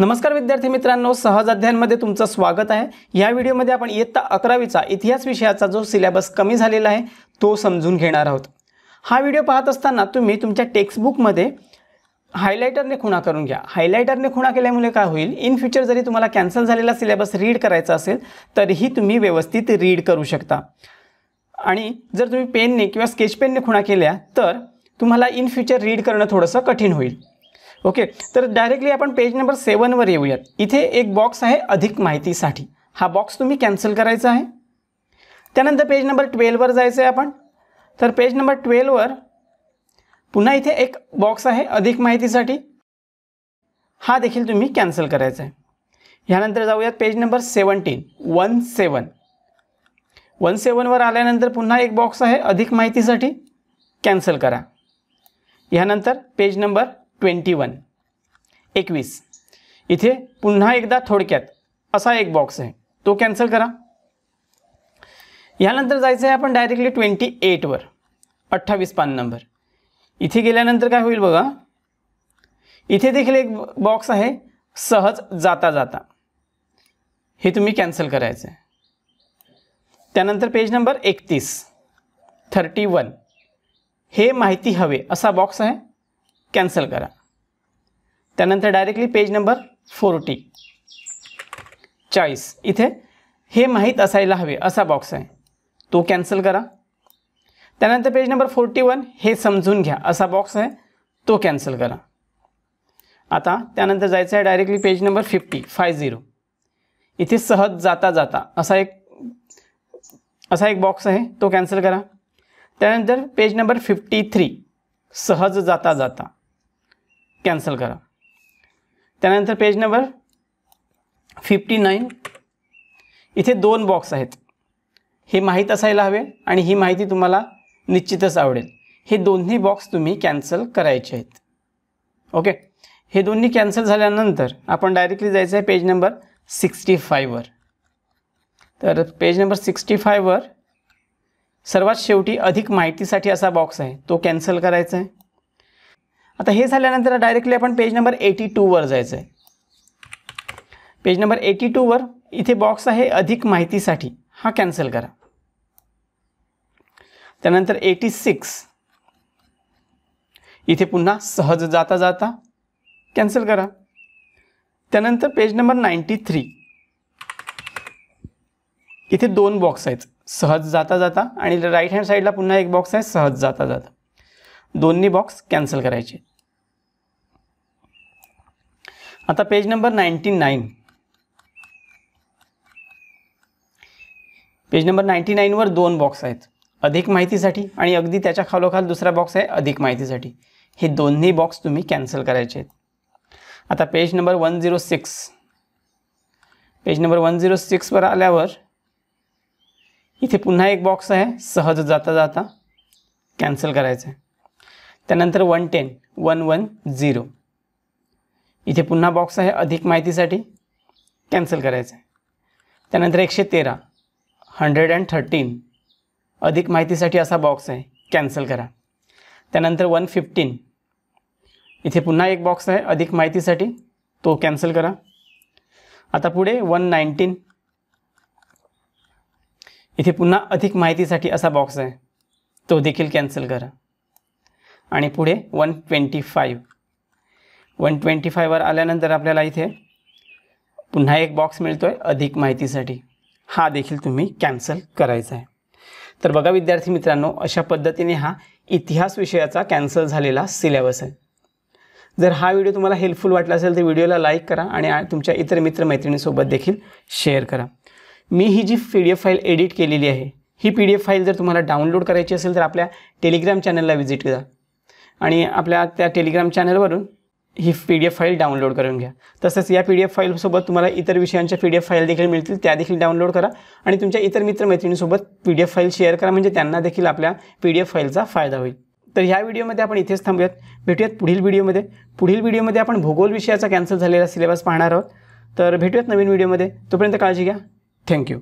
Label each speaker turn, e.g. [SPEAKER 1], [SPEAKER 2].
[SPEAKER 1] नमस्कार विद्यार्थी मित्रांनो सहज अध्ययनमध्ये तुमचं स्वागत आहे या व्हिडिओमध्ये आपण इयत्ता अकरावीचा इतिहास विषयाचा जो सिलेबस कमी झालेला आहे तो समजून घेणार आहोत हा व्हिडिओ पाहत असताना तुम्ही तुमच्या टेक्स्टबुकमध्ये हायलायटरने खुणा करून घ्या हायलायटरने खुणा केल्यामुळे काय होईल इन फ्युचर जरी तुम्हाला कॅन्सल झालेला सिलेबस रीड करायचा असेल तरीही तुम्ही व्यवस्थित रीड करू शकता आणि जर तुम्ही पेनने किंवा स्केच पेनने खुणा केल्या तर तुम्हाला इन फ्युचर रीड करणं थोडंसं कठीण होईल ओके तर डायरेक्टली आपण पेज नंबर सेवनवर येऊयात इथे एक बॉक्स आहे अधिक माहितीसाठी हा बॉक्स तुम्ही कॅन्सल करायचा आहे त्यानंतर पेज नंबर ट्वेल्ववर जायचं आहे आपण तर पेज नंबर ट्वेल्ववर पुन्हा इथे एक बॉक्स आहे अधिक माहितीसाठी हा देखील तुम्ही कॅन्सल करायचा आहे ह्यानंतर जाऊयात page number seventeen one seven one सेवनवर आल्यानंतर पुन्हा एक बॉक्स आहे अधिक माहितीसाठी कॅन्सल करा ह्यानंतर पेज नंबर ट्वेंटी वन एकवीस इथे पुन्हा एकदा थोडक्यात असा एक बॉक्स आहे तो कॅन्सल करा यानंतर जायचं आहे आपण डायरेक्टली ट्वेंटी एटवर अठ्ठावीस पान नंबर इथे गेल्यानंतर काय होईल बघा इथे देखील एक बॉक्स आहे सहज जाता जाता हे तुम्ही कॅन्सल करायचं आहे त्यानंतर पेज नंबर एकतीस थर्टी वन हे माहिती हवे असा बॉक्स आहे कॅन्सल करा त्यानंतर डायरेक्टली पेज नंबर फोर्टी चाळीस इथे हे माहीत असायला हवे असा बॉक्स आहे तो कॅन्सल करा त्यानंतर पेज नंबर फोर्टी वन हे समजून घ्या असा बॉक्स आहे तो कॅन्सल करा आता त्यानंतर जायचं आहे directly page number fifty five zero इथे सहज जाता जाता असा एक असा एक बॉक्स आहे तो कॅन्सल करा त्यानंतर पेज नंबर फिफ्टी थ्री सहज जाता जाता कॅन्सल करा त्यानंतर पेज नंबर फिफ्टी नाईन इथे दोन बॉक्स आहेत हे माहीत असायला हवे आणि ही माहिती तुम्हाला निश्चितच आवडेल हे दोन्ही बॉक्स तुम्ही कॅन्सल करायचे आहेत ओके हे दोन्ही कॅन्सल झाल्यानंतर आपण डायरेक्टली जायचं आहे पेज नंबर सिक्स्टी फायवर तर पेज नंबर सिक्स्टी फायवर सर्वात शेवटी अधिक माहितीसाठी असा बॉक्स आहे तो कॅन्सल करायचा आहे आता हे झाल्यानंतर डायरेक्टली आपण पेज नंबर एटी टूवर जायचं आहे पेज नंबर एटी टूवर इथे बॉक्स आहे अधिक माहितीसाठी हा कॅन्सल करा त्यानंतर एटी सिक्स इथे पुन्हा सहज जाता जाता कॅन्सल करा त्यानंतर पेज नंबर नाईन्टी थ्री इथे दोन बॉक्स आहेत सहज जाता जाता आणि राईट हँड साईडला पुन्हा एक बॉक्स आहे सहज जाता जाता दोन्ही बॉक्स कॅन्सल करायचे आता page number ninety nine page number ninety नाईनवर दोन बॉक्स आहेत अधिक माहितीसाठी आणि अगदी त्याच्या खालोखाल दुसरा बॉक्स आहे अधिक माहितीसाठी हे दोन्ही बॉक्स तुम्ही कॅन्सल करायचे आहेत आता page number one zero six page number one zero सिक्सवर आल्यावर इथे पुन्हा एक बॉक्स आहे सहज जाता जाता कॅन्सल करायचं आहे त्यानंतर one ten one one zero इथे पुन्हा बॉक्स आहे अधिक माहितीसाठी कॅन्सल करायचं आहे त्यानंतर एकशे तेरा हंड्रेड अँड थर्टीन अधिक माहितीसाठी असा बॉक्स आहे कॅन्सल करा त्यानंतर वन फिफ्टीन इथे पुन्हा एक बॉक्स आहे अधिक माहितीसाठी तो कॅन्सल करा आता पुढे वन नाईन्टीन इथे पुन्हा अधिक माहितीसाठी असा बॉक्स आहे तो देखील कॅन्सल करा आणि पुढे one twenty five one twenty फायवर आल्यानंतर आपल्याला इथे पुन्हा एक बॉक्स मिळतो आहे अधिक माहितीसाठी हा देखील तुम्ही कॅन्सल करायचा आहे तर बघा विद्यार्थी मित्रांनो अशा पद्धतीने हा इतिहास विषयाचा कॅन्सल झालेला सिलेबस आहे जर हा व्हिडिओ तुम्हाला हेल्पफुल वाटला असेल तर व्हिडिओला लाईक करा आणि तुमच्या इतर मित्रमैत्रिणीसोबत देखील शेअर करा मी ही जी P D F file edit केलेली आहे ही पी डी एफ फाईल जर तुम्हाला डाउनलोड करायची असेल तर आपल्या टेलिग्राम चॅनलला विजिट करा आणि आपल्या त्या टेलिग्राम चॅनलवरून ही P D F file download करून घ्या तसंच या पी डी एफ फाईलसोबत तुम्हाला इतर विषयांच्या पी डी एफ फाईल देखील मिळतील त्या देखील डाउनलोड करा आणि तुमच्या इतर मित्रमैत्रिणीसोबत P D F file share करा म्हणजे त्यांना देखील आपल्या पी डी एफ फाईलचा फायदा होईल तर ह्या व्हिडिओमध्ये आपण इथेच थांबूयात भेटूयात पुढील व्हिडिओमध्ये पुढील व्हिडिओमध्ये आपण भूगोल विषयाचा कॅन्सल झालेला सिलेबस पाहणार आहोत तर भेटूयात नवीन व्हिडिओमध्ये तोपर्यंत काळजी घ्या थँक्यू